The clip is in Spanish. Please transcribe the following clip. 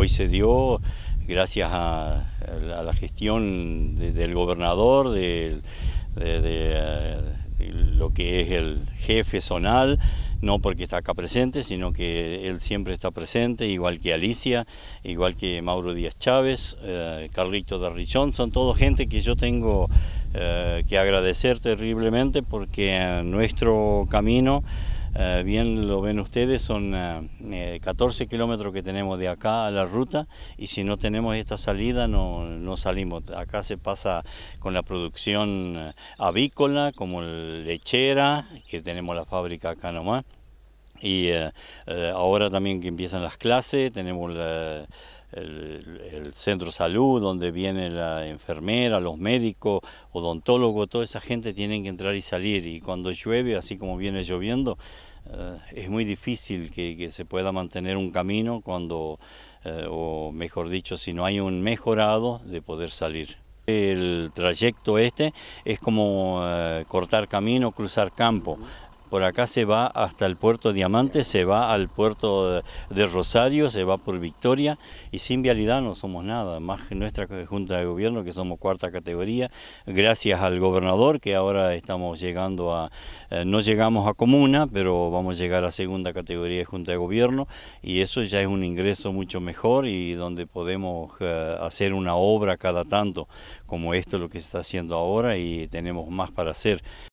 hoy se dio gracias a, la gestión del gobernador, de, eh, lo que es el jefe zonal, no porque está acá presente, sino que él siempre está presente, igual que Alicia, igual que Mauro Díaz Chávez, eh, Carlito Darrichón, son todo gente que yo tengo eh, que agradecer terriblemente porque en nuestro camino... Eh, bien lo ven ustedes, son 14 eh, eh, kilómetros que tenemos de acá a la ruta y si no tenemos esta salida no, no salimos. Acá se pasa con la producción avícola como lechera, que tenemos la fábrica acá nomás. Y eh, eh, ahora también que empiezan las clases, tenemos el, centro salud, donde viene la enfermera, los médicos, odontólogos, toda esa gente tienen que entrar y salir. Y cuando llueve, así como viene lloviendo, eh, es muy difícil que, se pueda mantener un camino cuando, o mejor dicho, si no hay un mejorado de poder salir. El trayecto este es como cortar camino, cruzar campo por acá se va hasta el puerto Diamante, se va al puerto de Rosario, se va por Victoria y sin vialidad no somos nada, más que nuestra Junta de Gobierno que somos cuarta categoría, gracias al gobernador que ahora estamos llegando a, eh, no llegamos a comuna, pero vamos a llegar a segunda categoría de Junta de Gobierno y eso ya es un ingreso mucho mejor y donde podemos eh, hacer una obra cada tanto, como esto lo que se está haciendo ahora y tenemos más para hacer.